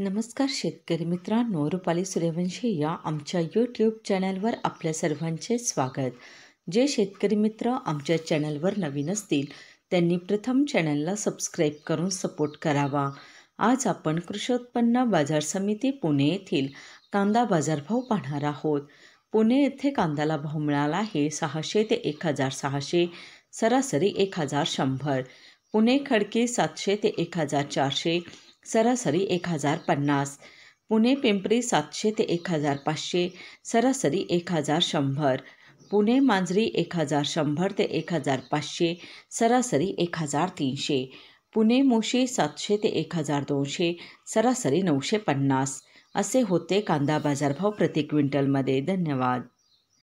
नमस्कार शेतकरी मित्रांनो रुपाली सूर्यवंशी या आमच्या यूट्यूब चॅनलवर आपल्या सर्वांचे स्वागत जे शेतकरी मित्र आमच्या चॅनलवर नवीन असतील त्यांनी प्रथम चॅनलला सबस्क्राईब करून सपोर्ट करावा आज आपण कृषी उत्पन्न बाजार समिती पुणे येथील कांदा बाजारभाव पाहणार आहोत पुणे येथे कांद्याला भाव मिळाला आहे सहाशे ते एक हजार सहाशे सरासरी एक हजार शंभर पुणे खडकी सातशे ते एक हजार चारशे सरासरी एक हजार पन्नास पुणे पिंपरी सातशे ते एक हजार पाचशे सरासरी एक हजार शंभर पुणे मांजरी एक हजार शंभर ते एक हजार पाचशे सरासरी एक हजार तीनशे पुणे मोशी सातशे ते एक हजार दोनशे सरासरी नऊशे पन्नास असे होते कांदा बाजारभाव प्रति क्विंटलमध्ये धन्यवाद